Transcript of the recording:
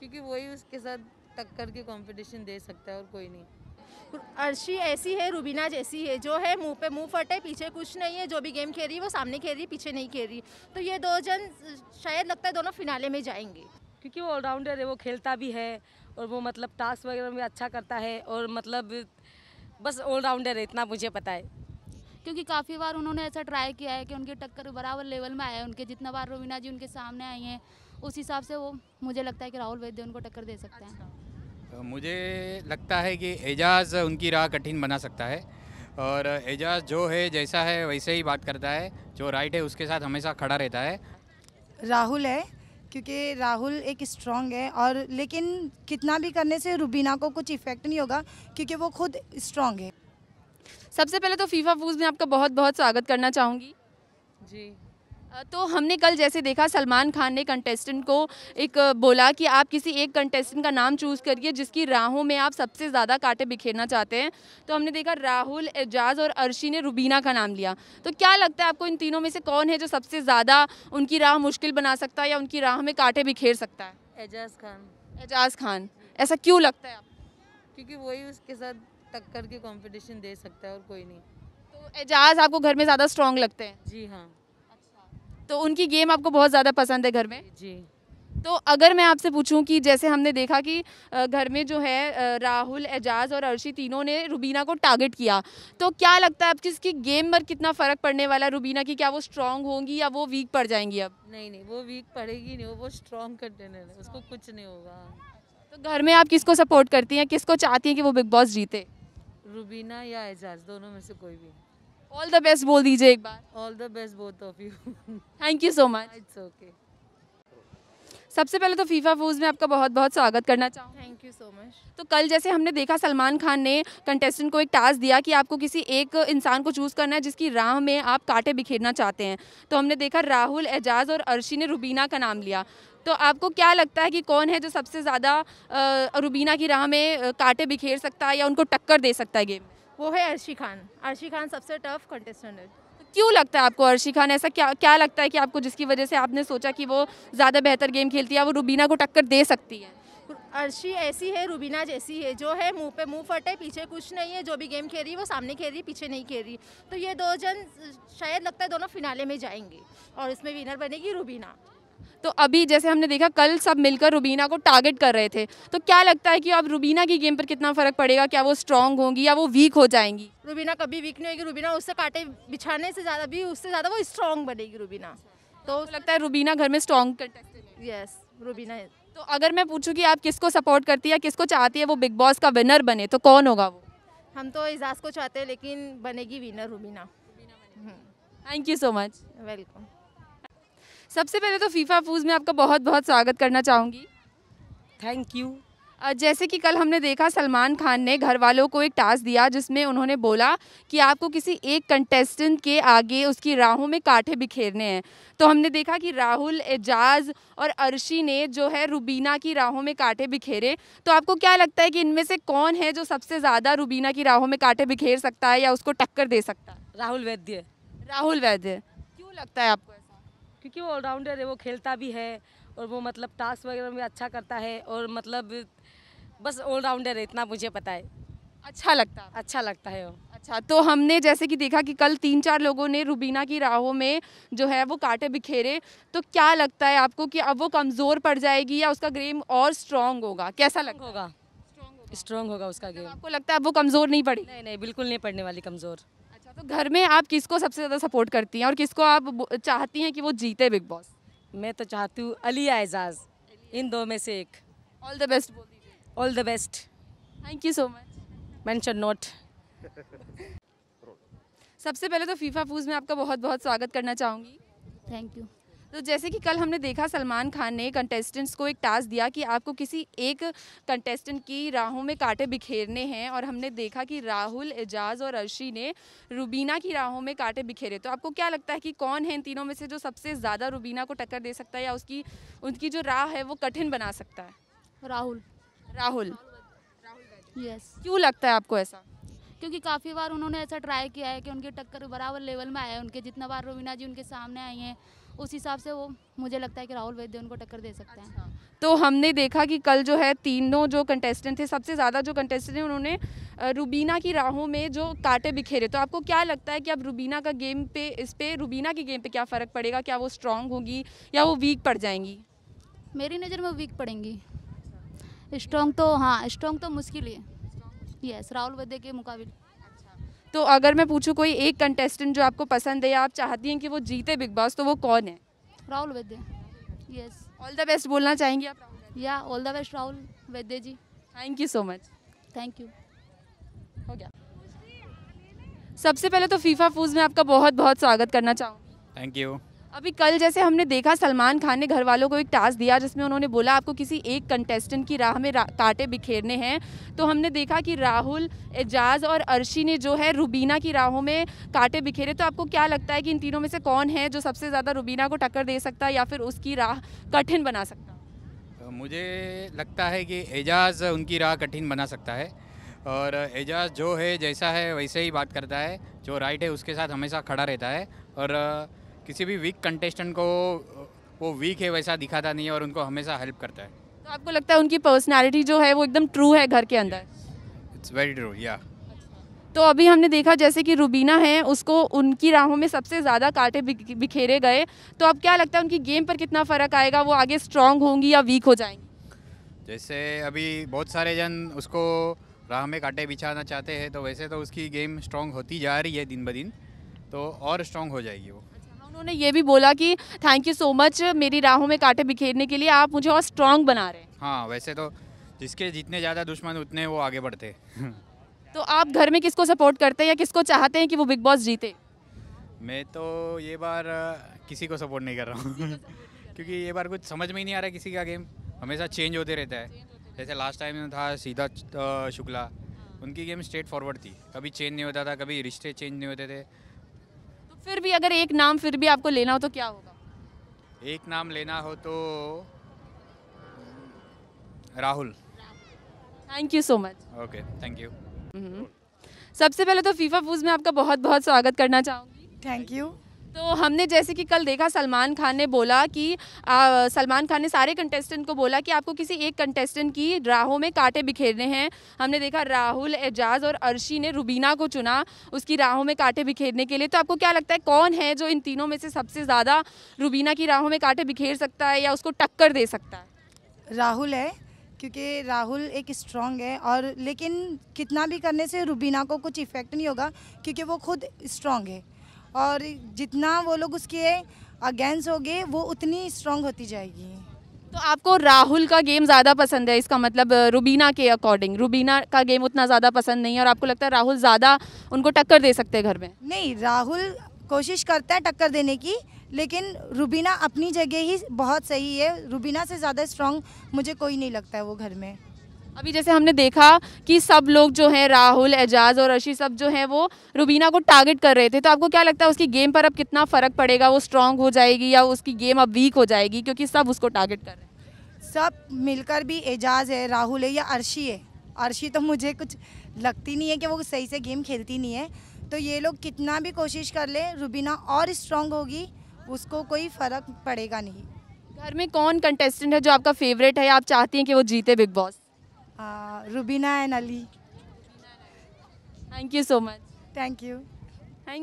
क्योंकि वही उसके साथ टक्कर के कंपटीशन दे सकता है और कोई नहीं अर्शी ऐसी है रूबीना जैसी है जो है मुंह पे मुंह फटे पीछे कुछ नहीं है जो भी गेम खेल रही है वो सामने खेल रही पीछे नहीं खेल रही तो ये दो जन शायद लगता है दोनों फिनाले में जाएंगे क्योंकि वो ऑलराउंडर है वो खेलता भी है और वो मतलब टास्क वगैरह में अच्छा करता है और मतलब बस ऑलराउंडर है इतना मुझे पता है क्योंकि काफ़ी बार उन्होंने ऐसा ट्राई किया है कि उनकी टक्कर बराबर लेवल में आया है उनके जितना बार रूबीना जी उनके सामने आई हैं उस हिसाब से वो मुझे लगता है कि राहुल वैद्य उनको टक्कर दे सकते हैं अच्छा। मुझे लगता है कि एजाज उनकी राह कठिन बना सकता है और एजाज जो है जैसा है वैसे ही बात करता है जो राइट है उसके साथ हमेशा खड़ा रहता है राहुल है क्योंकि राहुल एक स्ट्रॉन्ग है और लेकिन कितना भी करने से रुबीना को कुछ इफेक्ट नहीं होगा क्योंकि वो खुद स्ट्रॉन्ग है सबसे पहले तो फीफा फूज में आपका बहुत बहुत स्वागत करना चाहूँगी जी तो हमने कल जैसे देखा सलमान खान ने कंटेस्टेंट को एक बोला कि आप किसी एक कंटेस्टेंट का नाम चूज़ करिए जिसकी राहों में आप सबसे ज़्यादा कांटे बिखेरना चाहते हैं तो हमने देखा राहुल एजाज और अर्शी ने रुबीना का नाम लिया तो क्या लगता है आपको इन तीनों में से कौन है जो सबसे ज़्यादा उनकी राह मुश्किल बना सकता है या उनकी राह में कांटे बिखेर सकता है एजाज खान एजाज खान ऐसा क्यों लगता है आप क्योंकि वही उसके साथ टक्कर के कॉम्पिटिशन दे सकता है और कोई नहीं तो एजाज आपको घर में ज़्यादा स्ट्रॉन्ग लगते हैं जी हाँ तो उनकी गेम आपको बहुत ज़्यादा पसंद है घर में जी तो अगर मैं आपसे पूछूं कि जैसे हमने देखा कि घर में जो है राहुल एजाज और अर्शी तीनों ने रुबीना को टारगेट किया तो क्या लगता है आपकी इसकी गेम पर कितना फ़र्क पड़ने वाला रुबीना की क्या वो स्ट्रांग होंगी या वो वीक पड़ जाएंगी अब नहीं नहीं वो वीक पड़ेगी नहीं वो स्ट्रांग कर देने उसको कुछ नहीं होगा तो घर में आप किसको सपोर्ट करती हैं किसको चाहती हैं कि वो बिग बॉस जीते रुबीना या एजाज दोनों में से कोई भी ऑल द बेस्ट बोल दीजिए एक बार all the best both of you thank you so much it's okay सबसे पहले तो फीफा फूज में आपका बहुत बहुत स्वागत करना चाहूँ थैंक यू सो मच तो कल जैसे हमने देखा सलमान खान ने कंटेस्टेंट को एक टास्क दिया कि आपको किसी एक इंसान को चूज़ करना है जिसकी राह में आप कांटे बिखेरना चाहते हैं तो हमने देखा राहुल एजाज और अर्शी ने रुबीना का नाम लिया तो आपको क्या लगता है कि कौन है जो सबसे ज़्यादा रुबीना की राह में कांटे बिखेर सकता है या उनको टक्कर दे सकता है गेम में वो है अर्शी खान अर्शी खान सबसे टफ कंटेस्टेंट है तो क्यों लगता है आपको अर्शी खान ऐसा क्या क्या लगता है कि आपको जिसकी वजह से आपने सोचा कि वो ज़्यादा बेहतर गेम खेलती है वो रूबीना को टक्कर दे सकती है अर्शी ऐसी है रूबीना जैसी है जो है मुंह पे मुंह फटे पीछे कुछ नहीं है जो भी गेम खेल रही है वो सामने खेल रही है पीछे नहीं खेल रही तो ये दो जन शायद लगता है दोनों फिनाले में जाएंगे और इसमें विनर बनेगी रूबीना तो अभी जैसे हमने देखा कल सब मिलकर रुबीना को टारगेट कर रहे थे तो क्या लगता है कि अब रुबीना की गेम पर कितना फ़र्क पड़ेगा क्या वो स्ट्रांग होंगी या वो वीक हो जाएंगी रुबीना कभी वीक नहीं होगी रुबीना उससे काटे बिछाने से ज़्यादा भी उससे ज़्यादा वो स्ट्रांग बनेगी रुबीना तो लगता है रुबीना घर में स्ट्रांग कंटेस्टेंट यस रुबीना तो अगर मैं पूछूँ कि आप किसको सपोर्ट करती है किसको चाहती है वो बिग बॉस का विनर बने तो कौन होगा वो हम तो एजाज को चाहते हैं लेकिन बनेगी winner Rubina thank you so much welcome सबसे पहले तो फीफा फूज में आपका बहुत बहुत स्वागत करना चाहूँगी थैंक यू जैसे कि कल हमने देखा सलमान खान ने घर वालों को एक टास्क दिया जिसमें उन्होंने बोला कि आपको किसी एक कंटेस्टेंट के आगे उसकी राहों में कांटे बिखेरने हैं तो हमने देखा कि राहुल एजाज और अर्शी ने जो है रुबीना की राहों में कांटे बिखेरे तो आपको क्या लगता है कि इनमें से कौन है जो सबसे ज़्यादा रुबीना की राहों में कांटे बिखेर सकता है या उसको टक्कर दे सकता है राहुल वैद्य राहुल वैद्य क्यों लगता है आपको क्योंकि वो ऑलराउंडर है वो खेलता भी है और वो मतलब टास्क वगैरह में अच्छा करता है और मतलब बस ऑलराउंडर है इतना मुझे पता है अच्छा लगता है अच्छा लगता है वो अच्छा तो हमने जैसे कि देखा कि कल तीन चार लोगों ने रुबीना की राहों में जो है वो कांटे बिखेरे तो क्या लगता है आपको कि अब वो कमज़ोर पड़ जाएगी या उसका गेम और स्ट्रांग होगा कैसा लग होगा स्ट्रांग होगा उसका गेम मतलब आपको लगता है अब वो कमज़ोर नहीं पड़ी नहीं नहीं बिल्कुल नहीं पड़ने वाली कमज़ोर तो घर में आप किसको सबसे ज़्यादा सपोर्ट करती हैं और किसको आप चाहती हैं कि वो जीते बिग बॉस मैं तो चाहती हूँ अली एजाज इन दो में से एक all the best all the best thank you so much mention not सबसे पहले तो फीफा फूज में आपका बहुत बहुत स्वागत करना चाहूँगी थैंक यू तो जैसे कि कल हमने देखा सलमान खान ने कंटेस्टेंट्स को एक टास्क दिया कि आपको किसी एक कंटेस्टेंट की राहों में कांटे बिखेरने हैं और हमने देखा कि राहुल एजाज और अर्शी ने रुबीना की राहों में कांटे बिखेरे तो आपको क्या लगता है कि कौन है इन तीनों में से जो सबसे ज़्यादा रुबीना को टक्कर दे सकता है या उसकी उनकी जो राह है वो कठिन बना सकता है राहुल राहुल यस क्यों लगता है आपको ऐसा क्योंकि काफ़ी बार उन्होंने ऐसा ट्राई किया है कि उनकी टक्कर बराबर लेवल में आया है उनके जितना बार रुबीना जी उनके सामने आई हैं उस हिसाब से वो मुझे लगता है कि राहुल वैद्य उनको टक्कर दे सकते हैं अच्छा। तो हमने देखा कि कल जो है तीनों जो कंटेस्टेंट थे सबसे ज़्यादा जो कंटेस्टेंट थे उन्होंने रुबीना की राहों में जो कांटे बिखेरे तो आपको क्या लगता है कि अब रुबीना का गेम पे इस पर रुबीना के गेम पे क्या फ़र्क पड़ेगा क्या वो स्ट्रांग होगी या वो वीक पड़ जाएंगी मेरी नज़र में वीक पड़ेंगी स्ट्रॉन्ग तो हाँ स्ट्रॉन्ग तो मुश्किल है यस राहुल वैद्य के मुकाबले तो अगर मैं पूछूँ कोई एक कंटेस्टेंट जो आपको पसंद है या आप चाहती हैं कि वो जीते बिग बॉस तो वो कौन है राहुल वैद्य यस ऑल द बेस्ट बोलना चाहेंगी आप या all the best Rahul Vaidya ji thank you so much thank you हो गया सबसे पहले तो फीफा फूज में आपका बहुत बहुत स्वागत करना चाहूँगी थैंक यू अभी कल जैसे हमने देखा सलमान खान ने घर वालों को एक टास्क दिया जिसमें उन्होंने बोला आपको किसी एक कंटेस्टेंट की राह में रा, कांटे बिखेरने हैं तो हमने देखा कि राहुल एजाज और अर्शी ने जो है रुबीना की राहों में कांटे बिखेरे तो आपको क्या लगता है कि इन तीनों में से कौन है जो सबसे ज़्यादा रुबीना को टक्कर दे सकता है या फिर उसकी राह कठिन बना सकता मुझे लगता है कि एजाज उनकी राह कठिन बना सकता है और एजाज जो है जैसा है वैसे ही बात करता है जो राइट है उसके साथ हमेशा खड़ा रहता है और किसी भी वीक कंटेस्टेंट को वो वीक है वैसा दिखाता नहीं है और उनको हमेशा हेल्प करता है तो आपको लगता है उनकी पर्सनैलिटी जो है वो एकदम ट्रू है घर के अंदर इट्स वेरी ट्रू या तो अभी हमने देखा जैसे कि रुबीना है उसको उनकी राहों में सबसे ज़्यादा कांटे बिखेरे गए तो अब क्या लगता है उनकी गेम पर कितना फ़र्क आएगा वो आगे स्ट्रांग होंगी या वीक हो जाएंगी जैसे अभी बहुत सारे जन उसको राह में कांटे बिछाना चाहते हैं तो वैसे तो उसकी गेम स्ट्रांग होती जा रही है दिन ब दिन तो और स्ट्रांग हो जाएगी वो उन्होंने ये भी बोला कि थैंक यू सो मच मेरी राहों में कांटे बिखेरने के लिए आप मुझे और स्ट्रांग बना रहे हैं हाँ वैसे तो जिसके जितने ज़्यादा दुश्मन उतने वो आगे बढ़ते तो आप घर में किसको सपोर्ट करते हैं या किसको चाहते हैं कि वो बिग बॉस जीते मैं तो ये बार किसी को सपोर्ट नहीं कर रहा हूँ क्योंकि ये बार कुछ समझ में ही नहीं आ रहा किसी का गेम हमेशा चेंज होते रहता है जैसे लास्ट टाइम था सीधा शुक्ला हाँ। उनकी गेम स्ट्रेट फॉरवर्ड थी कभी चेंज नहीं होता था कभी रिश्ते चेंज नहीं होते थे फिर भी अगर एक नाम फिर भी आपको लेना हो तो क्या होगा एक नाम लेना हो तो Rahul thank you so much okay thank you सबसे पहले तो फीफा फूज में आपका बहुत बहुत स्वागत करना चाहूँगी थैंक यू तो हमने जैसे कि कल देखा सलमान खान ने बोला कि सलमान खान ने सारे कंटेस्टेंट को बोला कि आपको किसी एक कंटेस्टेंट की राहों में कांटे बिखेरने हैं हमने देखा राहुल एजाज और अर्शी ने रुबीना को चुना उसकी राहों में कांटे बिखेरने के लिए तो आपको क्या लगता है कौन है जो इन तीनों में से सबसे ज़्यादा रुबीना की राहों में कांटे बिखेर सकता है या उसको टक्कर दे सकता है राहुल है क्योंकि राहुल एक स्ट्रॉन्ग है और लेकिन कितना भी करने से रुबीना को कुछ इफ़ेक्ट नहीं होगा क्योंकि वो खुद स्ट्रॉन्ग है और जितना वो लोग उसके अगेंस्ट होंगे वो उतनी स्ट्रांग होती जाएगी तो आपको राहुल का गेम ज़्यादा पसंद है इसका मतलब रुबीना के अकॉर्डिंग रुबीना का गेम उतना ज़्यादा पसंद नहीं है और आपको लगता है राहुल ज़्यादा उनको टक्कर दे सकते हैं घर में नहीं राहुल कोशिश करता है टक्कर देने की लेकिन रुबीना अपनी जगह ही बहुत सही है रुबीना से ज़्यादा स्ट्रांग मुझे कोई नहीं लगता है वो घर में अभी जैसे हमने देखा कि सब लोग जो हैं राहुल एजाज और रशी सब जो हैं वो रुबीना को टारगेट कर रहे थे तो आपको क्या लगता है उसकी गेम पर अब कितना फ़र्क पड़ेगा वो स्ट्रांग हो जाएगी या उसकी गेम अब वीक हो जाएगी क्योंकि सब उसको टारगेट कर रहे हैं सब मिलकर भी एजाज है राहुल है या अर्शी है अर्शी तो मुझे कुछ लगती नहीं है कि वो सही से गेम खेलती नहीं है तो ये लोग कितना भी कोशिश कर ले रुबीना और स्ट्रांग होगी उसको कोई फ़र्क पड़ेगा नहीं घर में कौन कंटेस्टेंट है जो आपका फेवरेट है या आप चाहती हैं कि वो जीते Bigg Boss Rubina and Ali. Thank you so much. Thank you.